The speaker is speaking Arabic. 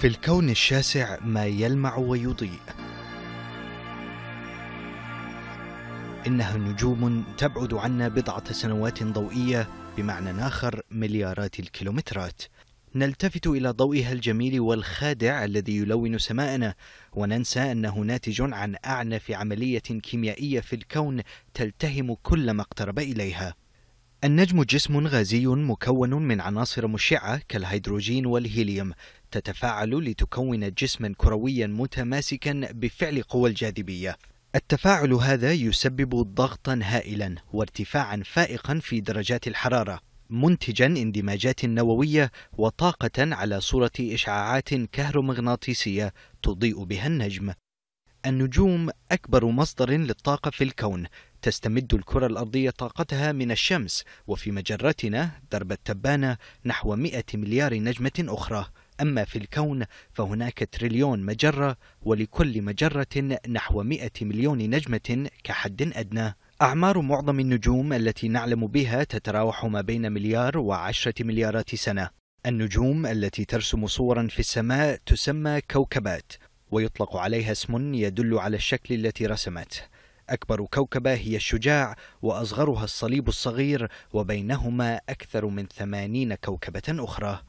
في الكون الشاسع ما يلمع ويضيء إنها نجوم تبعد عنا بضعة سنوات ضوئية بمعنى آخر مليارات الكيلومترات نلتفت إلى ضوئها الجميل والخادع الذي يلون سماءنا وننسى أنه ناتج عن أعنف عملية كيميائية في الكون تلتهم كلما اقترب إليها النجم جسم غازي مكون من عناصر مشعة كالهيدروجين والهيليوم تتفاعل لتكون جسما كرويا متماسكا بفعل قوى الجاذبية التفاعل هذا يسبب ضغطا هائلا وارتفاعا فائقا في درجات الحرارة منتجا اندماجات نووية وطاقة على صورة إشعاعات كهرومغناطيسية تضيء بها النجم النجوم أكبر مصدر للطاقة في الكون تستمد الكرة الأرضية طاقتها من الشمس وفي مجرتنا درب التبانة نحو 100 مليار نجمة أخرى أما في الكون فهناك تريليون مجرة ولكل مجرة نحو 100 مليون نجمة كحد أدنى أعمار معظم النجوم التي نعلم بها تتراوح ما بين مليار وعشرة مليارات سنة النجوم التي ترسم صورا في السماء تسمى كوكبات ويطلق عليها اسم يدل على الشكل التي رسمته أكبر كوكبة هي الشجاع وأصغرها الصليب الصغير وبينهما أكثر من ثمانين كوكبة أخرى